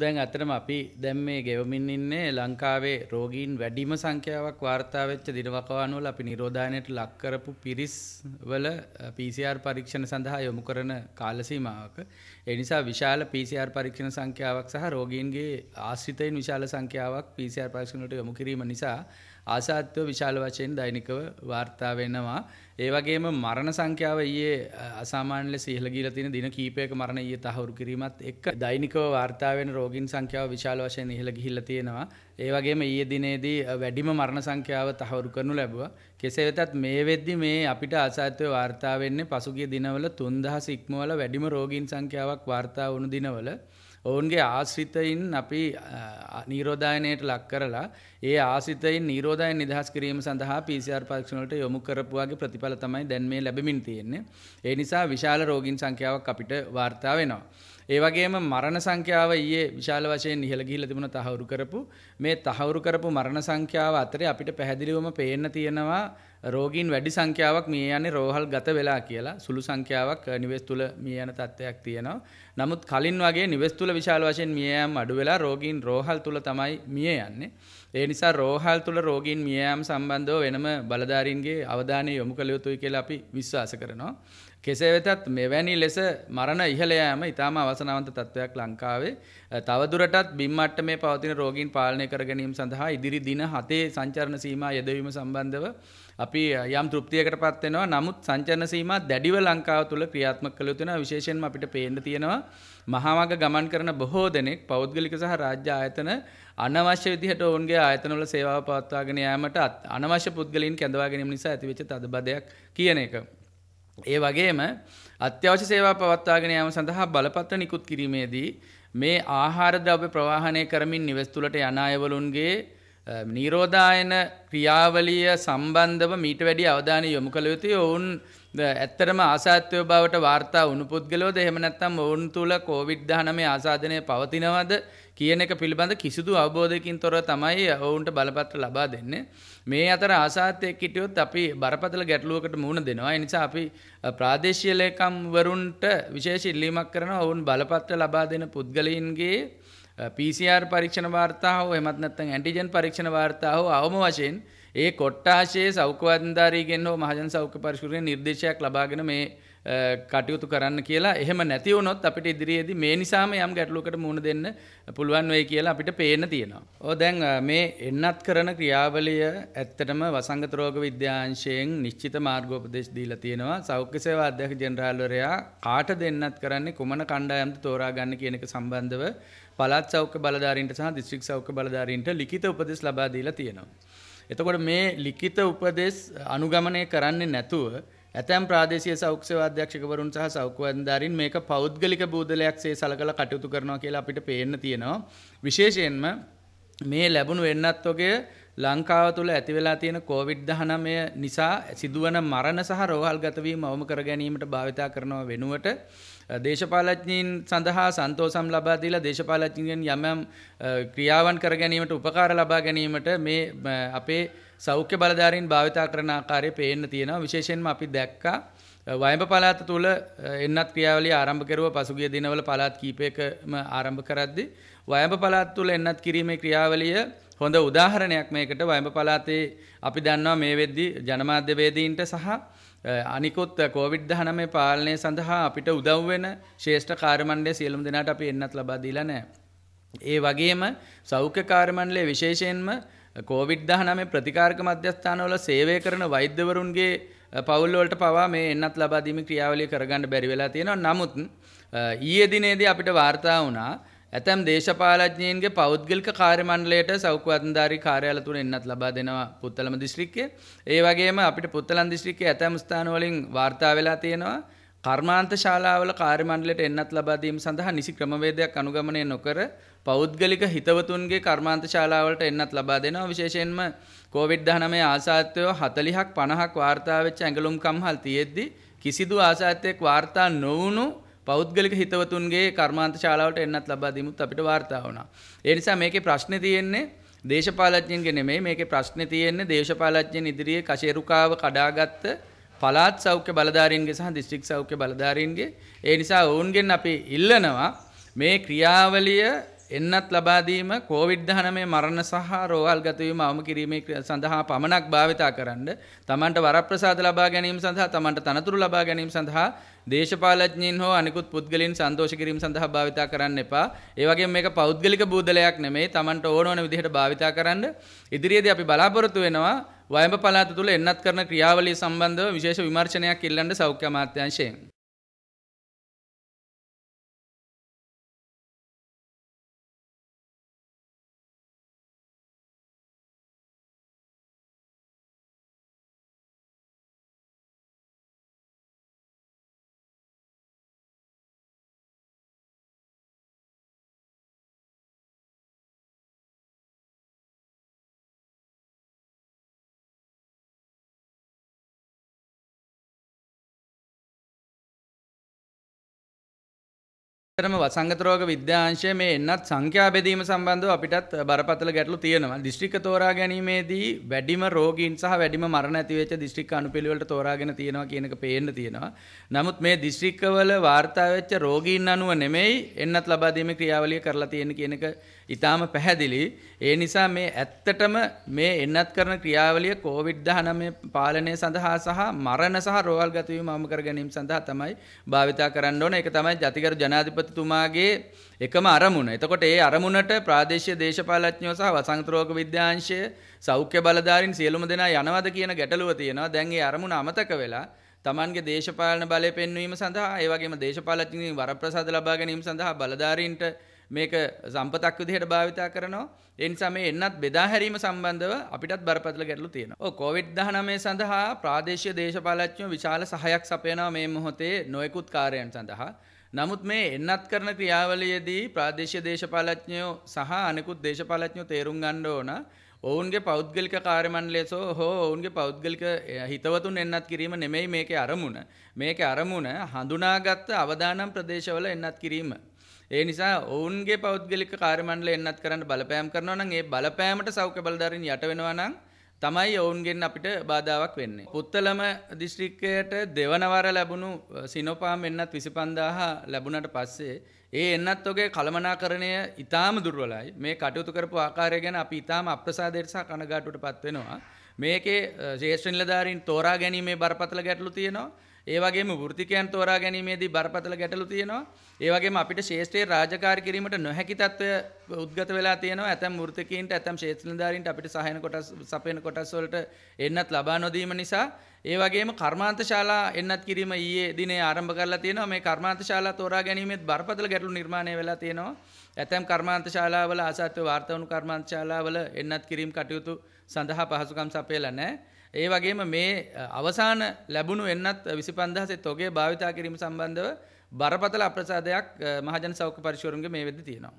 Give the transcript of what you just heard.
දැන් ඇතරම අපි දැම් මේ ගෙවමින් ඉන්නේ ලංකාවේ රෝගීන් වැඩිම සංඛ්‍යාවක් වාර්තාාවච්ච දිනවකවානුවල අපි නිරෝධානයට ලක්කරපු පිරිස් වල PCR පරීක්ෂණ සඳහා යොමු කරන කාලසීමාවක. එනිසා විශාල PCR පරීක්ෂණ සංඛ්‍යාවක් සහ රෝගීන්ගේ ආශ්‍රිතයින් විශාල සංඛ්‍යාවක් PCR පරීක්ෂණට යොමු කිරීම නිසා ආසාත්‍යව විශාල වශයෙන් දෛනිකව වාර්තාාවෙනවා. ඒවගේම මරණ සංඛ්‍යාව ඒ අසාමාන්‍ය සිහලගීල තින දින කීපයක මරණ ඒ තහවුරු කිරීමත් එක් දෛනිකව වාර්තාාවෙන් රෝගින් සංඛ්‍යාව විශාල වශයෙන් ඉහළ ගිහිල්ල තියෙනවා ඒවගේම ඒ දිනේදී වැඩිම මරණ සංඛ්‍යාව තහවුරු කරනු ලැබවා කෙසේ වෙතත් මේ වෙද්දි මේ අපිට අසාත්වය වාර්තාාවවෙන්නේ පසුගේ දිනවල තුන්දහ සික්මවල වැඩිම රෝගීන් සංඛ්‍යාවක් වාර්තා වුණු දිනවල ඔවුන්ගේ ආශ්‍රිතයින් අපි නීරෝධායනයට ලක් කරලා ඒ ආසිතයින් නීරෝධය නිදහස් කිරීම සඳහා පිසිR පක්ෂණලට යොමු කරපුවාගේ ප්‍රතිඵල තමයි දැන් මේ ලැබමින් තියෙන්නේ. ඒ නිසා විශාල රෝගීන් සංඛ්‍යාවක් අපිට වාර්තා වෙනවා. ඒවගේම මරණ සංඛ්‍යාව ඒ විශාල වශයෙන් නිහල ගිහිල තිබුණ තහවුරු කරපු මේ තහවුරු කරපු මරණ සංඛ්‍යාව අතරේ අපිට පැහැදිලිවම පේන්න තියෙනවා රෝගීන් වැඩි සංඛ්‍යාවක් මේ යන්නේ රෝහල් ගත වෙලා කියලා සුළු සංඛ්‍යාවක් නිවෙස් තුළ මිය යන තත්ත්වයක් තියෙනවා. නමුත් කලින් වගේ නිවෙස් තුළ විශාල වශයෙන් මිය යාම අඩු වෙලා රෝගීන් රෝහල් තුළ තමයි මිය යන්නේ. ඒ නිසා රෝහල් තුළ රෝගීන් මිය යාම සම්බන්ධව වෙනම බලධාරීන්ගේ අවධානය යොමු කළ යුතුයි කියලා අපි විශ්වාස කරනවා. කෙසේ වෙතත් මෙවැනි ලෙස මරණ ඉහළ යෑම ඉතාම අවසනාවන්ත තත්ත්වයක් ලංකාවේ තවදුරටත් බිම්මට්ට මේ පවතින රෝගීන් පාලනය කර ගැනීම සඳහා ඉදිරි දින හතේ සංචරණ සීමා යෙදවීම සම්බන්ධව අපි යම් තෘප්තියකට පත්වෙනවා නමුත් සංචරණ සීමා දැඩිව ලංකාව තුළ ක්‍රියාත්මක කළ යුතුන විශේෂයෙන්ම අපිට පේන්න තියෙනවා මහාමාග ගමන් කරන බොහෝ දෙනෙක් පෞද්ගලික සහ රාජ්‍ය ආයතන අනවශ්‍ය විදිහට ඔවුන්ගේ ආයතනවල සේවාව පවත්වාගෙන යාමට අනවශ්‍ය පුද්ගලයන් කැඳවා ගැනීම නිසා ඇතිවෙච්ච තදබදයක් කියන එක. ඒ වගේම අත්‍යවශ්‍ය සේවා පවත්වාගෙන යාම සඳහා බලපත්‍ර නිකුත් කිරීමේදී මේ ආහාර ද්‍රව්‍ය ප්‍රවාහනය කරමින් නිවෙස් තුළට යන අයවලුන්ගේ නිරෝධායන ක්‍රියාවලිය සම්බන්ධව මීට වැඩි අවධානය යොමු කළ යුතුයි. ඔවුන් ඇත්තටම ආසාත්වය බවට වාර්තා වුණු පුද්ගලයෝද එහෙම නැත්නම් ඔවුන් තුල කොවිඩ් 19 ආසාදනය පවතිනවද? කියන එක පිළිබඳ කිසිදු අවබෝධයකින් තොර තමයි ඔවුන්ට බලපත්‍ර ලබා දෙන්න. මේ අතර ආසාත්‍යයක් හිටියොත් අපි බරපතල ගැටලුවකට මුහුණ දෙනවා. නිසා අපි ප්‍රාදේශීය ලේකම්වරුන්ට විශේෂ ඉල්ලීමක් කරන ඔවුන් බලපත්‍ර ලබා දෙන පුද්ගලයින්ගේ PCR පරීක්ෂණ වාර්තා හෝ එමත් නැත්නම් ඇන්ටිජන් පරීක්ෂණ වාර්තා හෝ අවම වශයෙන් ඒ කොට්ටාශයේ සෞඛ්‍ය අධිකාරීගෙන් හෝ මහජන සෞඛ්‍ය පරිශුරයෙන් නිර්දේශයක් ලබාගෙන මේ කටයුතු කරන්න කියලා එහෙම නැතිවුණොත් අපිට ඉදිරියේදී මේ නිසාම යම් ගැටලුකට මුණ දෙන්න පුළුවන් වෙයි කියලා අපිට පේන්න තියෙනවා. ඕ දැන් මේ එන්නත් කරන ක්‍රියාවලිය ඇත්තටම වසංගත රෝග විද්‍යාංශයෙන් නිශ්චිත මාර්ගෝපදේශ දීලා තියෙනවා. සෞඛ්‍ය සේවා අධ්‍යක්ෂ ජෙනරාල්වරයා කාට දෙන්නත් කරන්නේ කුමන කණ්ඩායම්ද තෝරා ගන්න කියන එක සම්බන්ධව පළාත් සෞඛ්‍ය බලධාරීන්ට සහ දිස්ත්‍රික් සෞඛ්‍ය බලධාරීන්ට ලිඛිත උපදෙස් ලබා දීලා තියෙනවා. එතකොට මේ ලිඛිත උපදෙස් අනුගමනය කරන්නේ නැතුව ඇතැම් ප්‍රාදේශය සෞක්ෂව අධ්‍යක්ෂකවරුන් සහ සෞඛ්‍යන්ධාරින් මේක පෞද්ගලික බූදලයක් සේ සලකල කටයුතු කරනවා කියලා අපිට පේන්න තියෙනවා. විශේෂයෙන්ම මේ ලැබුණු වෙන්නත් වගේ ලංකාව තුළ ඇතිවෙලා තියෙන කෝවිඩ් දහනමය නිසා සිදුවන මරණ සහ රෝහල් ගතවීම අවම කර ගැනීමට භාවිතා කරනව වෙනුවට දේශපාලඥීන් සඳහා සන්තෝසම් ලබා දීලා දේශපාලඥීන් යමම් ක්‍රියාවන් කර ගැනීමට උපකාර ලබා ගැනීමට මේ අපේ සෞඛ්‍ය බලධාරීන් භාවිතා කරන ආකාරය පේන්න තියෙනවා විශේෂයෙන්ම අපි දැක්කා වයඹ පළාත තුළ එන්නත් ක්‍රියාවලිය ආරම්භ කරුව පසුගිය දිනවල පළාත් කීපයකම ආරම්භ කරද්දී වයඹ පළාත් තුළ එන්නත් කිරීමේ ක්‍රියාවලිය හොඳ උදාහරණයක් මේකට වයඹ පළාතේ අපි දන්නවා මේ වෙද්දී ජනමාධ්‍යවේදීන්ට සහ අනිකොත් කෝවිඩ් 19 පාලනය සඳහා අපිට උදව් වෙන ශ්‍රේෂ්ඨ කාර්යමණ්ඩලය සියලුම දෙනාට අපි එන්නත් ලබා දීලා නැහැ. ඒ වගේම සෞඛ්‍ය කාර්යමණ්ඩලය විශේෂයෙන්ම කෝවිඩ් 19 ප්‍රතිකාරක මධ්‍යස්ථානවල සේවය කරන වෛද්‍යවරුන්ගේ පවුල්වලට පවා මේ එන්නත් ලබා දීමේ ක්‍රියාවලිය කරගන්න බැරි වෙලා තියෙනවා. නමුත් ඊයේ දිනේදී අපිට වාර්තා වුණා ඇතැම් දේශපාලඥයන්ගේ පෞද්ගලික කාර්යමණ්ඩලයට සෞඛ්‍ය අධිකාරී කාර්යාල තුන එන්නත් ලබා දෙනවා පුත්තලම දිස්ත්‍රික්කයේ. ඒ වගේම අපිට පුත්තලම් දිස්ත්‍රික්කයේ ඇතැම් ස්ථානවලින් වාර්තා වෙලා තියෙනවා. කර්මාන්ත ශාලාවල කාර්යමණ්ඩලයට එන්නත් ලබා දීම සඳහා නිසි ක්‍රමවේදයක් අනුගමනය නොකර පෞද්ගලික හිතවතුන්ගේ කර්මාන්ත ශාලාවලට එන්නත් ලබා දෙනවා විශේෂයෙන්ම කෝවිඩ් 19 ආසාත්වයෝ 40ක් 50ක් වාර්තා වෙච්ච ඇඟලුම් කම්හල් තියෙද්දි කිසිදු ආසාත්වයක් වාර්තා නොවුණු පෞද්ගලික හිතවතුන්ගේ කර්මාන්ත ශාලාවලට එන්නත් ලබා දීමුත් අපිට වාර්තා වුණා. ඒ නිසා මේකේ ප්‍රශ්නේ තියෙන්නේ දේශපාලඥයන්ගේ නෙමෙයි මේකේ ප්‍රශ්නේ තියෙන්නේ දේශපාලඥයන් ඉදිරියේ කෂේරුකාව කඩාගත්ත පළාත් සෞඛ්‍ය බලධාරීන්ගේ සහ දිස්ත්‍රික් සෞඛ්‍ය බලධාරීන්ගේ ඒ නිසා ඔවුන්ගෙන් අපි ඉල්ලනවා මේ ක්‍රියාවලිය එන්නත් ලබාදීම කෝවිඩ් 19 මරණ සහ රෝහල් ගතවීම අවම කිරීමේ සඳහා පමණක් භාවිතා කරන්න තමන්ට වරප්‍රසාද ලබා ගැනීම සඳහා තමන්ට තනතුරු ලබා ගැනීම සඳහා දේශපාලඥයින් හෝ අනිකුත් පුද්ගලයන් සන්තෝෂ කිරීම සඳහා භාවිතා කරන්න එපා. ඒ වගේම මේක පෞද්ගලික බූදලයක් නෙමෙයි තමන්ට ඕන ඕන විදිහට භාවිතා කරන්න. ඉදිරියේදී අපි බලාපොරොත්තු වෙනවා වයඹ පළාත තුල එන්නත් කරන ක්‍රියාවලිය සම්බන්ධව විශේෂ විමර්ශනයක් ඉල්ලන්න සෞඛ්‍ය අමාත්‍යාංශයෙන්. තරම වසංගතරෝග විද්‍යාංශය මේ එන්නත් සංඛ්‍යා බෙදීම සම්බන්ධව අපිටත් බරපතල ගැටලු තියෙනවා. දිස්ත්‍රික්ක තෝරා ගැනීමේදී වැඩිම රෝගීන් සහ වැඩිම මරණ ඇති වෙච්ච දිස්ත්‍රික්ක අනුපිළිවෙලට තෝරාගෙන තියෙනවා කියන එක පේන්න තියෙනවා. නමුත් මේ දිස්ත්‍රික්කවල වාර්තා වෙච්ච රෝගීන් අනුව නෙමෙයි එන්නත් ලබා දීමේ ක්‍රියාවලිය කරලා තියෙන කියන එක ඉතාම පැහැදිලි. ඒ නිසා මේ ඇත්තටම මේ එන්නත් කරන ක්‍රියාවලිය කෝවිඩ්-19 පාලනය සඳහා සහ මරණ සහ රෝහල් ගතවීම අමු කර ගැනීම සඳහා තමයි භාවිතා කරන්න ඕන. ඒක තමයි ජතිකරු ජනාධිපතිතුමාගේ එකම අරමුණ. එතකොට ඒ අරමුණට ප්‍රාදේශීය දේශපාලඥයෝ සහ වසංගත රෝග විද්‍යාංශය සෞඛ්‍ය බලධාරීන් සියලුම දෙනා යනවද කියන ගැටලුව තියෙනවා. දැන් ඒ අරමුණ අමතක වෙලා තමන්ගේ දේශපාලන බලය පෙන්වීම සඳහා ඒ වගේම දේශපාලඥයින් වරප්‍රසාද ලබා ගැනීම සඳහා බලධාරීන්ට මේක සම්පතක් විදිහට භාවිතා කරනවා එනිසා මේ එන්නත් බෙදා හැරීම සම්බන්ධව අපිටත් බරපතල ගැටලු තියෙනවා. ඔව් කොවිඩ් 19 සඳහා ප්‍රාදේශීය දේශපාලඥයෝ විශාල සහයක් සපයනවා මේ මොහොතේ නොයෙකුත් කාර්යයන් සඳහා. නමුත් මේ එන්නත් කරන ක්‍රියාවලියේදී ප්‍රාදේශීය දේශපාලඥයෝ සහ අනෙකුත් දේශපාලඥයෝ තේරුම් ගන්න ඕන ඔවුන්ගේ පෞද්ගලික කාර්මණ්ඩලයසෝ හෝ ඔවුන්ගේ පෞද්ගලික හිතවතුන් එන්නත් කිරීම නෙමෙයි මේකේ අරමුණ. මේකේ අරමුණ හඳුනාගත් අවදානම් ප්‍රදේශවල එන්නත් කිරීම. ඒ නිසා ඔවුන්ගේ පෞද්ගලික කාර්මණ්ඩල එන්නත් කරන්න බලපෑම් කරනවා නම් ඒ බලපෑමට සෞඛ්‍ය බලධාරීන් යට වෙනවා නම් තමයි ඔවුන්ගෙන් අපිට බාධාවක් වෙන්නේ. පුත්තලම දිස්ත්‍රික්කයට දෙවනවර ලැබුණු සිනෝපාම් එන්නත් විසි පන්දාහ ලැබුණට පස්සේ ඒ එන්නත් ඔගේ කළමනාකරණය ඉතාම දුර්වලයි මේ කටයුතු කරපු ආකාරය ගැන අපි ඉතාම අප්‍රසාදයට සහ කනගාටුවට පත්වෙනවා මේකේ ශේෂ්ඨ නිලධාරීන් තෝරා ගැනීමේ බරපතල ගැටලු තියෙනවා ඒවගේ ෘතිකයන් තෝරා ගැනීමේදී බරපතල ගැටලු තියෙනවා ඒවගේ අපිට ශේෂත්‍රයේ රාජකාර කිරීමට නොහැකිතත්වය උද්ගත වෙලා තියෙනවා ඇතැම් ෘතිකන්ට ඇතම් ශේත්‍රලධාරීන්ට අපිට සහයන කොට සපයන කොටස්වලට එන්නත් ලබා නොදීම නිසා ඒවගේම කර්මාන්ත ශාලා එන්නත් කිරීම ඒ දින ආරම්භ කරලා තියෙනවා මේ කර්මාන්ත ශාලා තෝරා ගැනීමත් බරපතල ගැටලු නිර්මාණය වෙලා තියෙනවා ඇතැම් කර්මාන්ත ශාලාවල අසත්ව වාර්තවනු කර්මාන්ත ශාලාවල එන්නත් කිරීම් කටයුතු සඳහා පහසුකම් සපයලා නෑ ඒ වගේම මේ අවසාන ලැබුණු එන්නත් විසි පන්දහසේ තොගේ භාවිතා කිරීම සම්බන්ධව බරපතල අප්‍රසාධයක් මහජන සෞඛ්‍ය පරිශවරුන්ගේ මේ වෙද තියෙනවා.